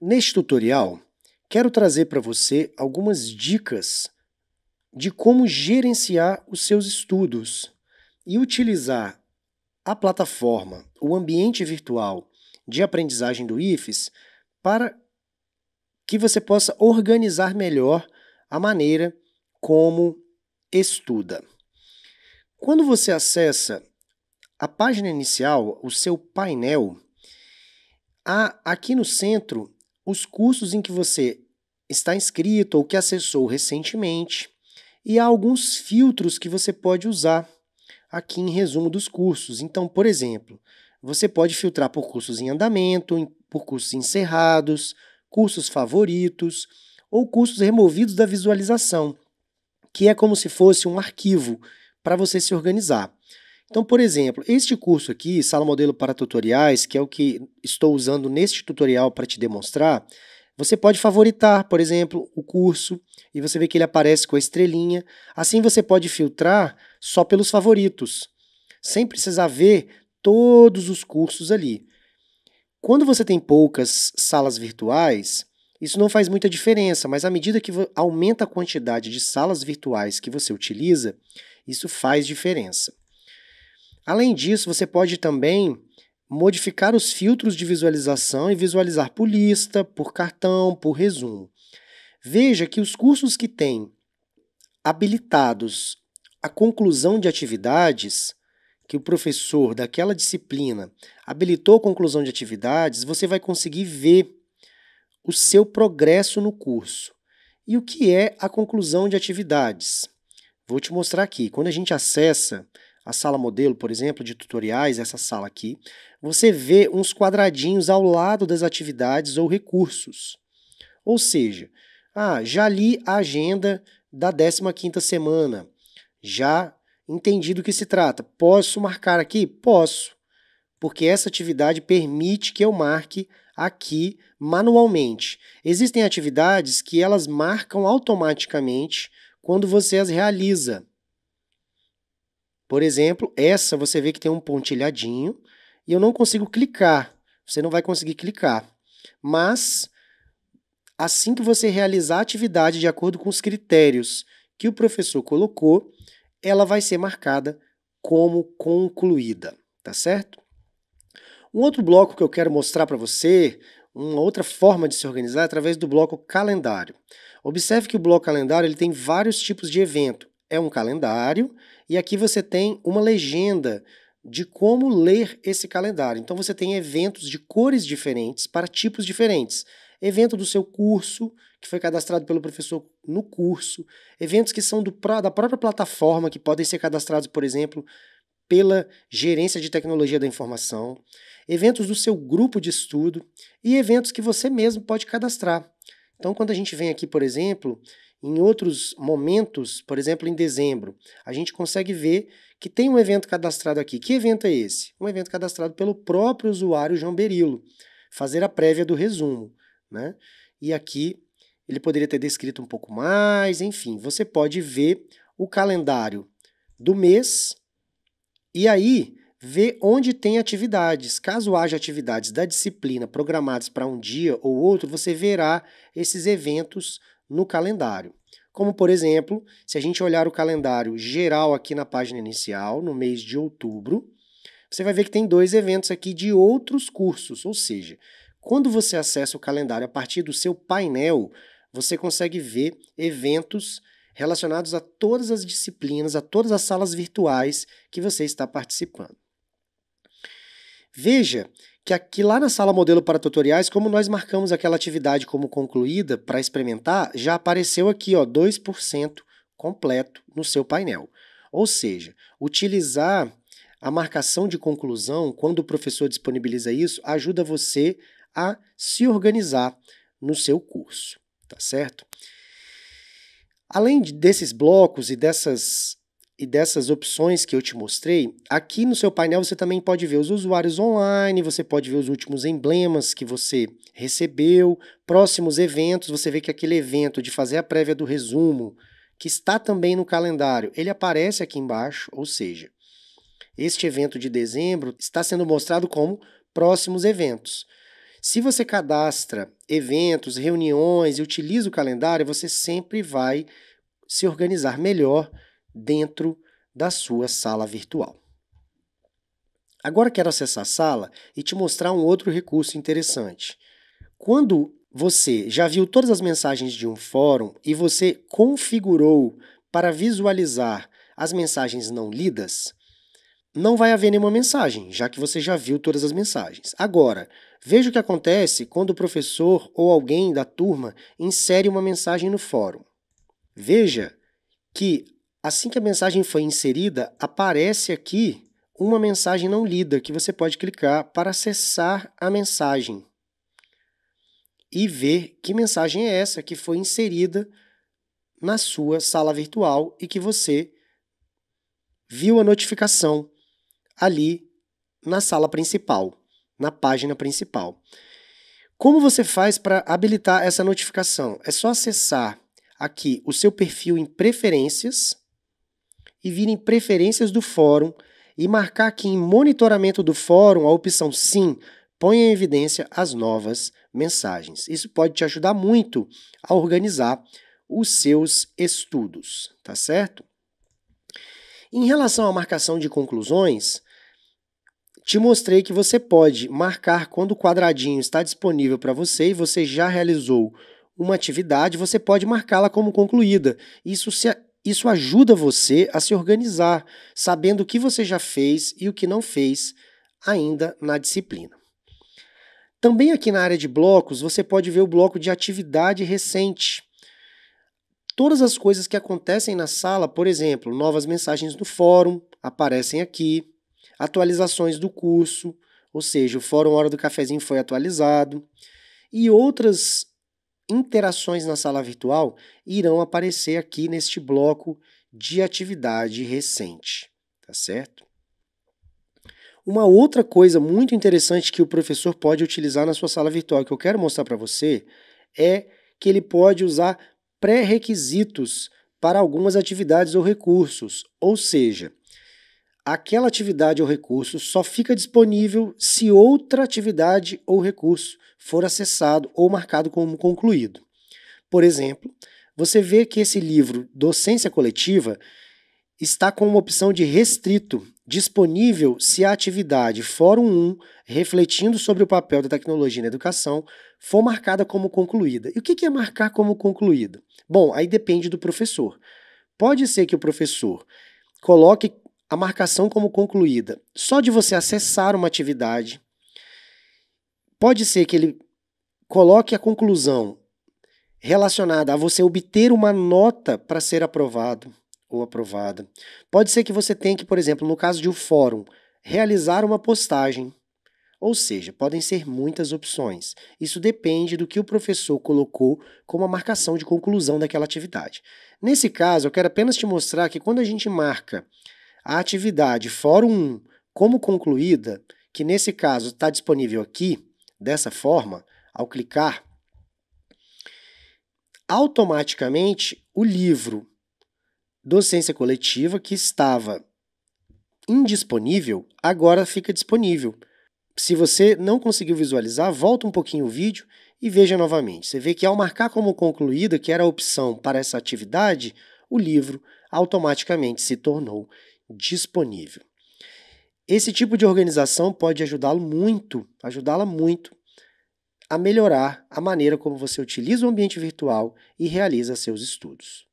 Neste tutorial, quero trazer para você algumas dicas de como gerenciar os seus estudos e utilizar a plataforma, o ambiente virtual de aprendizagem do IFES para que você possa organizar melhor a maneira como estuda. Quando você acessa a página inicial, o seu painel, há aqui no centro os cursos em que você está inscrito ou que acessou recentemente e há alguns filtros que você pode usar aqui em resumo dos cursos. Então, por exemplo, você pode filtrar por cursos em andamento, por cursos encerrados, cursos favoritos ou cursos removidos da visualização, que é como se fosse um arquivo para você se organizar. Então, por exemplo, este curso aqui, Sala Modelo para Tutoriais, que é o que estou usando neste tutorial para te demonstrar, você pode favoritar, por exemplo, o curso e você vê que ele aparece com a estrelinha. Assim você pode filtrar só pelos favoritos, sem precisar ver todos os cursos ali. Quando você tem poucas salas virtuais, isso não faz muita diferença, mas à medida que aumenta a quantidade de salas virtuais que você utiliza, isso faz diferença. Além disso, você pode também modificar os filtros de visualização e visualizar por lista, por cartão, por resumo. Veja que os cursos que têm habilitados a conclusão de atividades, que o professor daquela disciplina habilitou a conclusão de atividades, você vai conseguir ver o seu progresso no curso. E o que é a conclusão de atividades? Vou te mostrar aqui. Quando a gente acessa a sala modelo, por exemplo, de tutoriais, essa sala aqui, você vê uns quadradinhos ao lado das atividades ou recursos. Ou seja, ah, já li a agenda da 15ª semana, já entendi do que se trata. Posso marcar aqui? Posso, porque essa atividade permite que eu marque aqui manualmente. Existem atividades que elas marcam automaticamente quando você as realiza. Por exemplo, essa você vê que tem um pontilhadinho e eu não consigo clicar. Você não vai conseguir clicar. Mas assim que você realizar a atividade de acordo com os critérios que o professor colocou, ela vai ser marcada como concluída, tá certo? Um outro bloco que eu quero mostrar para você, uma outra forma de se organizar é através do bloco calendário. Observe que o bloco calendário ele tem vários tipos de evento é um calendário e aqui você tem uma legenda de como ler esse calendário. Então você tem eventos de cores diferentes para tipos diferentes. Evento do seu curso, que foi cadastrado pelo professor no curso, eventos que são do, da própria plataforma, que podem ser cadastrados, por exemplo, pela gerência de tecnologia da informação, eventos do seu grupo de estudo e eventos que você mesmo pode cadastrar. Então, quando a gente vem aqui, por exemplo, em outros momentos, por exemplo, em dezembro, a gente consegue ver que tem um evento cadastrado aqui. Que evento é esse? Um evento cadastrado pelo próprio usuário João Berilo, fazer a prévia do resumo, né? E aqui ele poderia ter descrito um pouco mais, enfim, você pode ver o calendário do mês e aí ver onde tem atividades. Caso haja atividades da disciplina programadas para um dia ou outro, você verá esses eventos no calendário. Como, por exemplo, se a gente olhar o calendário geral aqui na página inicial, no mês de outubro, você vai ver que tem dois eventos aqui de outros cursos, ou seja, quando você acessa o calendário a partir do seu painel, você consegue ver eventos relacionados a todas as disciplinas, a todas as salas virtuais que você está participando. Veja que aqui lá na sala modelo para tutoriais, como nós marcamos aquela atividade como concluída para experimentar, já apareceu aqui ó, 2% completo no seu painel. Ou seja, utilizar a marcação de conclusão, quando o professor disponibiliza isso, ajuda você a se organizar no seu curso, tá certo? Além desses blocos e dessas e dessas opções que eu te mostrei, aqui no seu painel você também pode ver os usuários online, você pode ver os últimos emblemas que você recebeu, próximos eventos, você vê que aquele evento de fazer a prévia do resumo, que está também no calendário, ele aparece aqui embaixo, ou seja, este evento de dezembro está sendo mostrado como próximos eventos. Se você cadastra eventos, reuniões e utiliza o calendário, você sempre vai se organizar melhor dentro da sua sala virtual. Agora quero acessar a sala e te mostrar um outro recurso interessante. Quando você já viu todas as mensagens de um fórum e você configurou para visualizar as mensagens não lidas, não vai haver nenhuma mensagem, já que você já viu todas as mensagens. Agora, veja o que acontece quando o professor ou alguém da turma insere uma mensagem no fórum. Veja que Assim que a mensagem foi inserida, aparece aqui uma mensagem não lida que você pode clicar para acessar a mensagem e ver que mensagem é essa que foi inserida na sua sala virtual e que você viu a notificação ali na sala principal, na página principal. Como você faz para habilitar essa notificação? É só acessar aqui o seu perfil em preferências e vir em Preferências do Fórum e marcar aqui em Monitoramento do Fórum a opção Sim, ponha em evidência as novas mensagens. Isso pode te ajudar muito a organizar os seus estudos, tá certo? Em relação à marcação de conclusões, te mostrei que você pode marcar quando o quadradinho está disponível para você e você já realizou uma atividade, você pode marcá-la como concluída. Isso se isso ajuda você a se organizar, sabendo o que você já fez e o que não fez ainda na disciplina. Também aqui na área de blocos, você pode ver o bloco de atividade recente. Todas as coisas que acontecem na sala, por exemplo, novas mensagens do fórum aparecem aqui, atualizações do curso, ou seja, o fórum Hora do Cafezinho foi atualizado, e outras interações na sala virtual irão aparecer aqui neste bloco de atividade recente, tá certo? Uma outra coisa muito interessante que o professor pode utilizar na sua sala virtual que eu quero mostrar para você é que ele pode usar pré-requisitos para algumas atividades ou recursos, ou seja, aquela atividade ou recurso só fica disponível se outra atividade ou recurso for acessado ou marcado como concluído. Por exemplo, você vê que esse livro, Docência Coletiva, está com uma opção de restrito, disponível se a atividade Fórum 1, refletindo sobre o papel da tecnologia na educação, for marcada como concluída. E o que é marcar como concluída? Bom, aí depende do professor. Pode ser que o professor coloque a marcação como concluída só de você acessar uma atividade. Pode ser que ele coloque a conclusão relacionada a você obter uma nota para ser aprovado ou aprovada. Pode ser que você tenha que, por exemplo, no caso de um fórum, realizar uma postagem. Ou seja, podem ser muitas opções. Isso depende do que o professor colocou como a marcação de conclusão daquela atividade. Nesse caso, eu quero apenas te mostrar que quando a gente marca a atividade Fórum 1 como concluída, que nesse caso está disponível aqui, dessa forma, ao clicar, automaticamente o livro Docência Coletiva, que estava indisponível, agora fica disponível. Se você não conseguiu visualizar, volta um pouquinho o vídeo e veja novamente. Você vê que ao marcar como concluída, que era a opção para essa atividade, o livro automaticamente se tornou disponível. Esse tipo de organização pode ajudá-lo muito, ajudá-la muito a melhorar a maneira como você utiliza o ambiente virtual e realiza seus estudos.